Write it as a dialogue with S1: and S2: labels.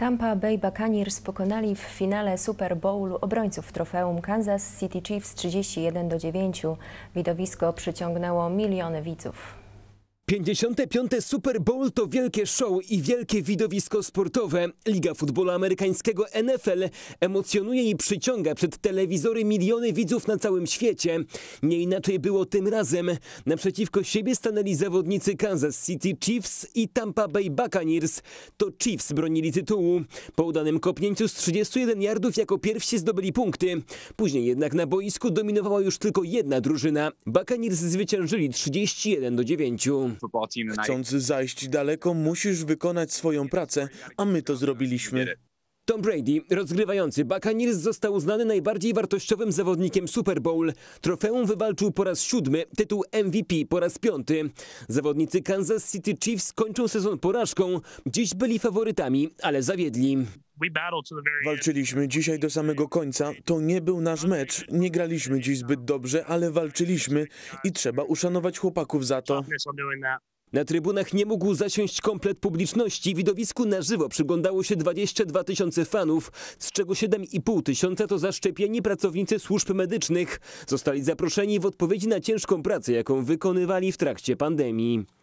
S1: Tampa Bay Buccaneers pokonali w finale Super Bowl obrońców trofeum Kansas City Chiefs 31 do 9. Widowisko przyciągnęło miliony widzów.
S2: 55. Super Bowl to wielkie show i wielkie widowisko sportowe. Liga Futbolu Amerykańskiego NFL emocjonuje i przyciąga przed telewizory miliony widzów na całym świecie. Nie inaczej było tym razem. Naprzeciwko siebie stanęli zawodnicy Kansas City Chiefs i Tampa Bay Buccaneers. To Chiefs bronili tytułu. Po udanym kopnięciu z 31 yardów jako pierwsi zdobyli punkty. Później jednak na boisku dominowała już tylko jedna drużyna. Buccaneers zwyciężyli 31 do 9. Chcąc zajść daleko, musisz wykonać swoją pracę, a my to zrobiliśmy. Tom Brady, rozgrywający Buccaneers, został uznany najbardziej wartościowym zawodnikiem Super Bowl. Trofeum wywalczył po raz siódmy, tytuł MVP po raz piąty. Zawodnicy Kansas City Chiefs kończą sezon porażką. Dziś
S3: byli faworytami, ale zawiedli. Walczyliśmy dzisiaj do samego końca. To nie był nasz mecz. Nie graliśmy dziś zbyt dobrze, ale walczyliśmy i trzeba uszanować chłopaków za to. Na trybunach nie mógł zasiąść komplet publiczności.
S2: Widowisku na żywo przyglądało się 22 tysiące fanów, z czego 7,5 tysiąca to zaszczepieni pracownicy służb medycznych. Zostali zaproszeni w odpowiedzi na ciężką pracę, jaką wykonywali w trakcie pandemii.